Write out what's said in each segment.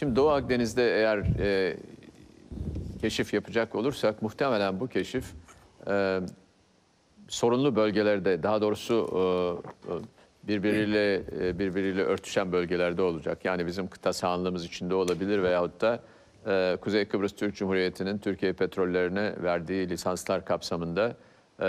Şimdi Doğu Akdeniz'de eğer e, keşif yapacak olursak muhtemelen bu keşif e, sorunlu bölgelerde daha doğrusu e, e, birbiriyle e, birbiriyle örtüşen bölgelerde olacak. Yani bizim kıta sahanlığımız içinde olabilir veyahut da e, Kuzey Kıbrıs Türk Cumhuriyeti'nin Türkiye petrollerine verdiği lisanslar kapsamında e,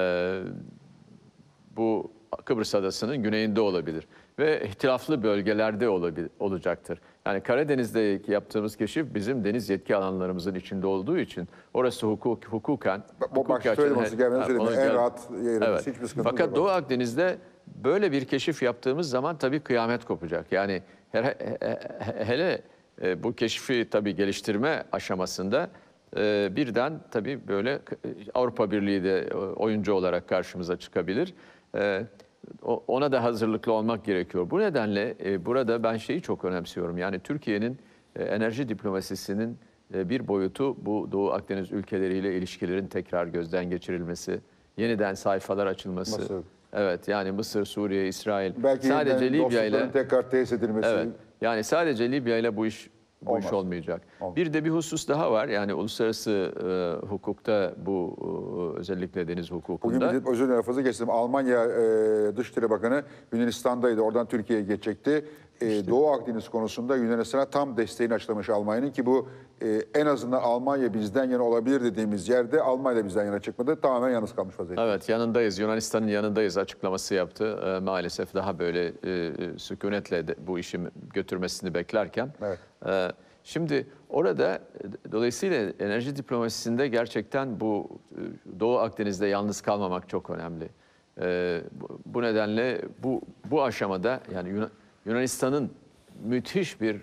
bu Kıbrıs Adası'nın güneyinde olabilir ve ihtilaflı bölgelerde olabilir, olacaktır. Yani Karadeniz'de yaptığımız keşif bizim deniz yetki alanlarımızın içinde olduğu için orası hukuk, hukuken... Bu başta söylemesi gelmeni söyleyeyim. En rahat yerimiz evet. hiçbir sıkıntı Fakat yok. Doğu Akdeniz'de böyle bir keşif yaptığımız zaman tabii kıyamet kopacak. Yani her, he, he, hele e, bu keşfi tabii geliştirme aşamasında e, birden tabii böyle Avrupa Birliği de e, oyuncu olarak karşımıza çıkabilir. Evet ona da hazırlıklı olmak gerekiyor. Bu nedenle e, burada ben şeyi çok önemsiyorum. Yani Türkiye'nin e, enerji diplomasisinin e, bir boyutu bu Doğu Akdeniz ülkeleriyle ilişkilerin tekrar gözden geçirilmesi, yeniden sayfalar açılması. Mısır. Evet yani Mısır, Suriye, İsrail. Belki sadece Libya ile tekrar tesis edilmesi. Evet. Yani sadece Libya ile bu iş bu Olmaz. iş olmayacak. Olmaz. Bir de bir husus daha var. Yani uluslararası e, hukukta bu e, özellikle deniz hukukunda. Bugün bir özür dilerim lafızı geçtim. Almanya e, Dışişleri Bakanı Yunanistan'daydı. Oradan Türkiye'ye geçecekti. Ee, işte. Doğu Akdeniz konusunda Yunanistan'a tam desteğini açıklamış Almanya'nın ki bu e, en azından Almanya bizden yana olabilir dediğimiz yerde Almanya bizden yana çıkmadı. Tamamen yalnız kalmış vaziyette. Evet yanındayız. Yunanistan'ın yanındayız açıklaması yaptı. E, maalesef daha böyle e, e, sükunetle de bu işi götürmesini beklerken. Evet. E, şimdi orada dolayısıyla enerji diplomasisinde gerçekten bu e, Doğu Akdeniz'de yalnız kalmamak çok önemli. E, bu, bu nedenle bu bu aşamada yani Yunan Yunanistan'ın müthiş bir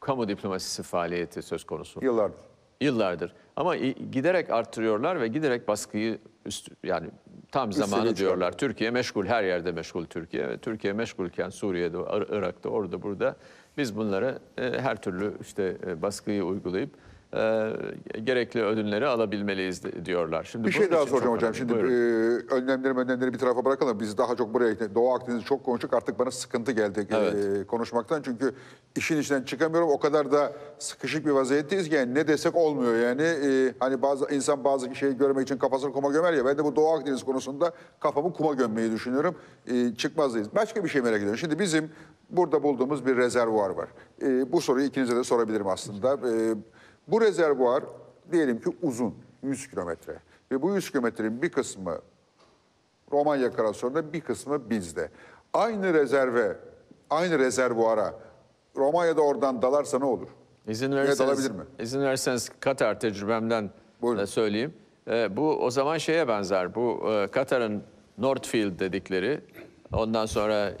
kamu diplomasisi faaliyeti söz konusu. Yıllardır. Yıllardır. Ama giderek arttırıyorlar ve giderek baskıyı üst, yani tam zamanı diyorlar. Türkiye meşgul, her yerde meşgul Türkiye. Ve Türkiye meşgulken Suriye'de, Irak'ta, orada, burada biz bunlara e, her türlü işte e, baskıyı uygulayıp e, gerekli ödünleri alabilmeliyiz diyorlar. Şimdi Bir şey daha soracağım hocam. önemli. Şimdi e, önlemleri önlemleri bir tarafa bırakalım. Biz daha çok buraya Doğu Akdeniz'i çok konuştuk. Artık bana sıkıntı geldi e, konuşmaktan. Çünkü işin içinden çıkamıyorum. O kadar da sıkışık bir vaziyetteyiz ki yani ne desek olmuyor yani. E, hani bazı insan bazı şeyi görmek için kafasını kuma gömer ya. Ben de bu Doğu Akdeniz konusunda kafamı kuma gömmeyi düşünüyorum. E, çıkmazdayız. Başka bir şey merak ediyorum. Şimdi bizim burada bulduğumuz bir rezervuar var. E, bu soruyu ikinize de sorabilirim aslında. E, bu rezervuar diyelim ki uzun 100 kilometre ve bu 100 kilometrenin bir kısmı Romanya Karasyon'da bir kısmı bizde. Aynı rezerve, aynı rezervuara Romanya'da oradan dalarsa ne olur? İzin verirseniz, evet, alabilir mi? İzin verirseniz Katar tecrübemden Buyurun. söyleyeyim. E, bu o zaman şeye benzer. Bu e, Katar'ın Northfield dedikleri Ondan sonra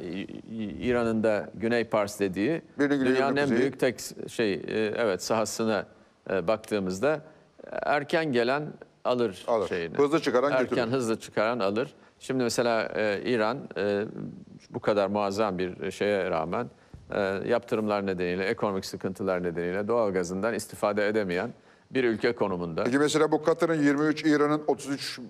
İran'ın da Güney Pars dediği dünyanın en büyük tek şey e, evet sahasına e, baktığımızda e, erken gelen alır, alır. şeyini. Hızlı çıkaran erken götürür. Erken hızlı çıkaran alır. Şimdi mesela e, İran bu kadar muazzam bir şeye rağmen yaptırımlar nedeniyle, ekonomik sıkıntılar nedeniyle doğalgazından istifade edemeyen bir ülke konumunda. Peki mesela bu Katar'ın 23, İran'ın 33 e,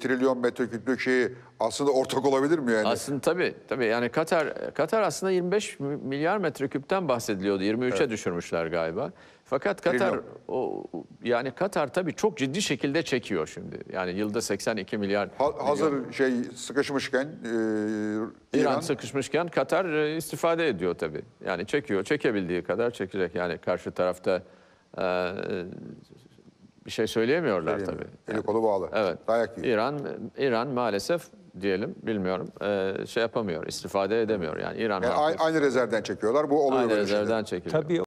trilyon metreküplük şeyi aslında ortak olabilir mi yani? Aslında tabii. tabii yani Katar Katar aslında 25 milyar metreküpten bahsediliyordu. 23'e evet. düşürmüşler galiba. Fakat Katar o yani Katar tabii çok ciddi şekilde çekiyor şimdi. Yani yılda 82 milyar. Ha, hazır milyon. şey sıkışmışken e, İran, İran sıkışmışken Katar e, istifade ediyor tabii. Yani çekiyor. Çekebildiği kadar çekecek. Yani karşı tarafta e, bir şey söyleyemiyorlar tabii. Eli kolu bağlı. Evet. Dayak yiyor. İran, İran maalesef diyelim bilmiyorum e, şey yapamıyor, istifade edemiyor. Yani İran Yani aynı rezervden çekiyorlar. Bu oluyor aynı rezervden çekiliyor. Tabii